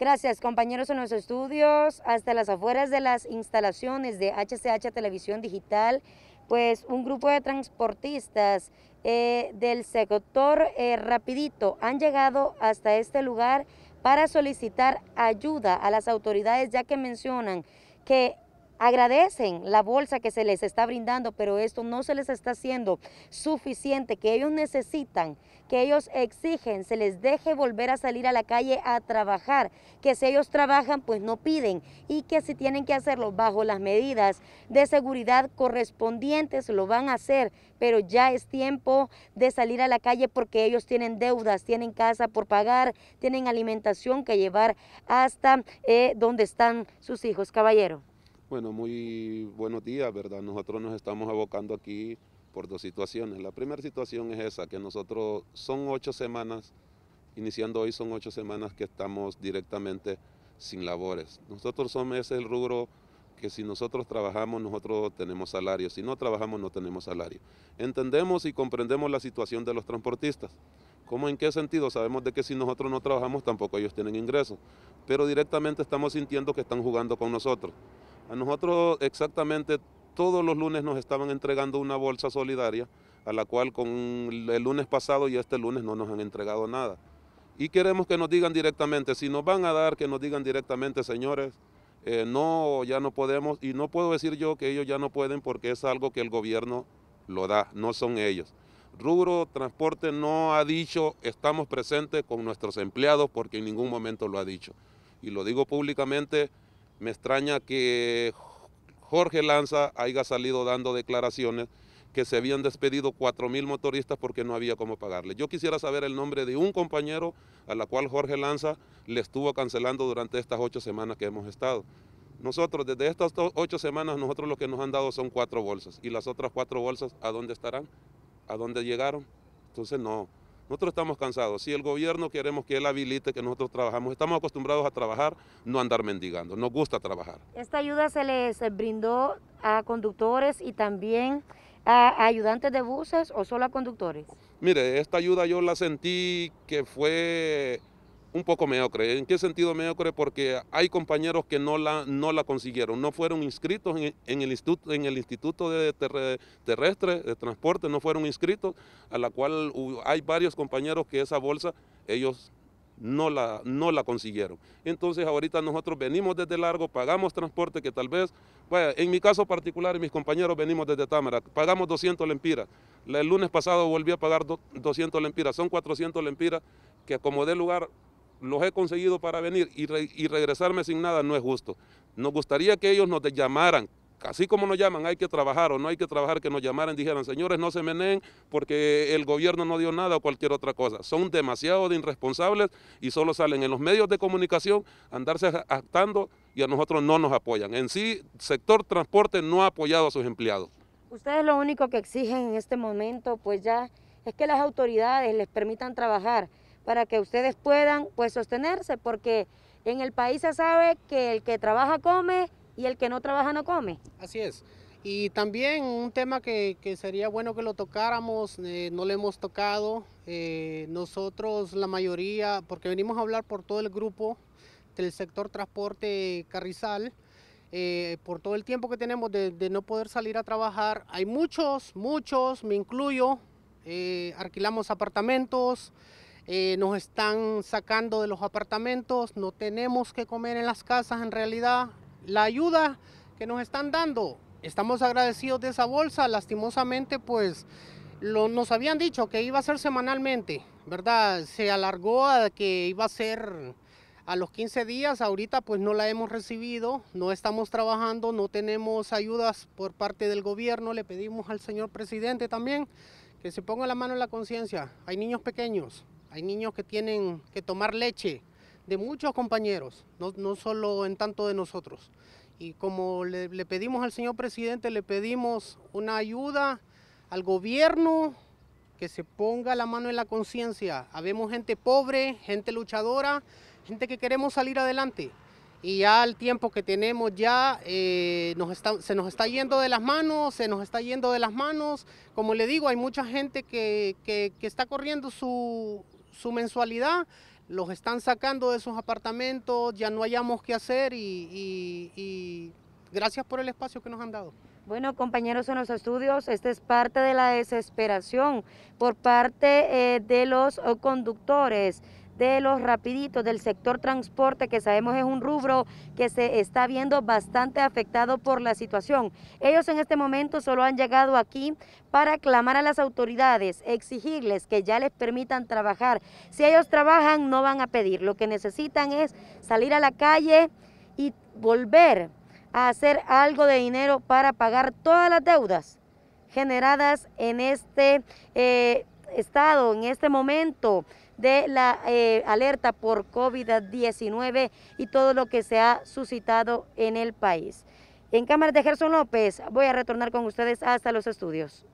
Gracias compañeros en los estudios, hasta las afueras de las instalaciones de HCH Televisión Digital, pues un grupo de transportistas eh, del sector eh, Rapidito han llegado hasta este lugar para solicitar ayuda a las autoridades ya que mencionan que agradecen la bolsa que se les está brindando, pero esto no se les está haciendo suficiente, que ellos necesitan, que ellos exigen, se les deje volver a salir a la calle a trabajar, que si ellos trabajan, pues no piden y que si tienen que hacerlo bajo las medidas de seguridad correspondientes, lo van a hacer, pero ya es tiempo de salir a la calle porque ellos tienen deudas, tienen casa por pagar, tienen alimentación que llevar hasta eh, donde están sus hijos. Caballero. Bueno, muy buenos días, ¿verdad? Nosotros nos estamos abocando aquí por dos situaciones. La primera situación es esa, que nosotros son ocho semanas, iniciando hoy son ocho semanas que estamos directamente sin labores. Nosotros somos ese el rubro que si nosotros trabajamos, nosotros tenemos salario, si no trabajamos, no tenemos salario. Entendemos y comprendemos la situación de los transportistas. ¿Cómo en qué sentido? Sabemos de que si nosotros no trabajamos, tampoco ellos tienen ingresos, pero directamente estamos sintiendo que están jugando con nosotros. A nosotros exactamente todos los lunes nos estaban entregando una bolsa solidaria, a la cual con el lunes pasado y este lunes no nos han entregado nada. Y queremos que nos digan directamente, si nos van a dar, que nos digan directamente, señores, eh, no, ya no podemos, y no puedo decir yo que ellos ya no pueden porque es algo que el gobierno lo da, no son ellos. Rubro Transporte no ha dicho estamos presentes con nuestros empleados porque en ningún momento lo ha dicho. Y lo digo públicamente, me extraña que Jorge Lanza haya salido dando declaraciones que se habían despedido 4.000 motoristas porque no había cómo pagarle. Yo quisiera saber el nombre de un compañero a la cual Jorge Lanza le estuvo cancelando durante estas ocho semanas que hemos estado. Nosotros, desde estas ocho semanas, nosotros lo que nos han dado son cuatro bolsas. ¿Y las otras cuatro bolsas a dónde estarán? ¿A dónde llegaron? Entonces, no. Nosotros estamos cansados. Si el gobierno queremos que él habilite que nosotros trabajamos, estamos acostumbrados a trabajar, no andar mendigando. Nos gusta trabajar. Esta ayuda se les brindó a conductores y también a ayudantes de buses o solo a conductores. Mire, esta ayuda yo la sentí que fue un poco mediocre. ¿En qué sentido mediocre? Porque hay compañeros que no la, no la consiguieron, no fueron inscritos en, el, instituto, en el Instituto de Terrestre de Transporte, no fueron inscritos, a la cual hay varios compañeros que esa bolsa ellos no la, no la consiguieron. Entonces ahorita nosotros venimos desde largo, pagamos transporte que tal vez, pues, en mi caso particular, mis compañeros venimos desde Támara, pagamos 200 lempiras. El lunes pasado volví a pagar 200 lempiras, son 400 lempiras que como de lugar los he conseguido para venir y, regresarme sin nada no es justo. Nos gustaría que ellos nos llamaran, así como nos llaman, hay que trabajar o no hay que trabajar, que nos llamaran, y dijeran, señores, no se meneen porque el gobierno no dio nada o cualquier otra cosa. Son demasiado irresponsables y solo salen en los medios de comunicación andarse actando y a nosotros no nos apoyan. En sí, sector transporte no ha apoyado a sus empleados. Ustedes lo único que exigen en este momento, pues ya, es que las autoridades les permitan trabajar para que ustedes puedan pues sostenerse, porque en el país se sabe que el que trabaja come y el que no trabaja no come. Así es. Y también un tema que, sería bueno que lo tocáramos, eh, no le hemos tocado, eh, nosotros la mayoría, porque venimos a hablar por todo el grupo del sector transporte carrizal, eh, por todo el tiempo que tenemos de, no poder salir a trabajar. Hay muchos, muchos, me incluyo, alquilamos apartamentos, eh, nos están sacando de los apartamentos, no tenemos que comer en las casas en realidad. La ayuda que nos están dando, estamos agradecidos de esa bolsa, lastimosamente pues lo, nos habían dicho que iba a ser semanalmente, ¿verdad? Se alargó a que iba a ser a los 15 días, ahorita pues no la hemos recibido, no estamos trabajando, no tenemos ayudas por parte del gobierno, le pedimos al señor presidente también que se ponga la mano en la conciencia, hay niños pequeños. Hay niños que tienen que tomar leche de muchos compañeros, no, solo en tanto de nosotros. Y como le, pedimos al señor presidente, le pedimos una ayuda al gobierno que se ponga la mano en la conciencia. Habemos gente pobre, gente luchadora, gente que queremos salir adelante. Y ya el tiempo que tenemos ya eh, nos se nos está yendo de las manos, se nos está yendo de las manos. Como le digo, hay mucha gente que está corriendo su, su mensualidad, los están sacando de sus apartamentos, ya no hayamos que hacer y, gracias por el espacio que nos han dado. Bueno, compañeros en los estudios, esta es parte de la desesperación por parte eh, de los conductores de los rapiditos del sector transporte, que sabemos es un rubro que se está viendo bastante afectado por la situación. Ellos en este momento solo han llegado aquí para clamar a las autoridades, exigirles que ya les permitan trabajar. Si ellos trabajan, no van a pedir. Lo que necesitan es salir a la calle y volver a hacer algo de dinero para pagar todas las deudas generadas en este eh, estado, en este momento de la eh, alerta por COVID-19 y todo lo que se ha suscitado en el país. En cámara de Gerson López, voy a retornar con ustedes hasta los estudios.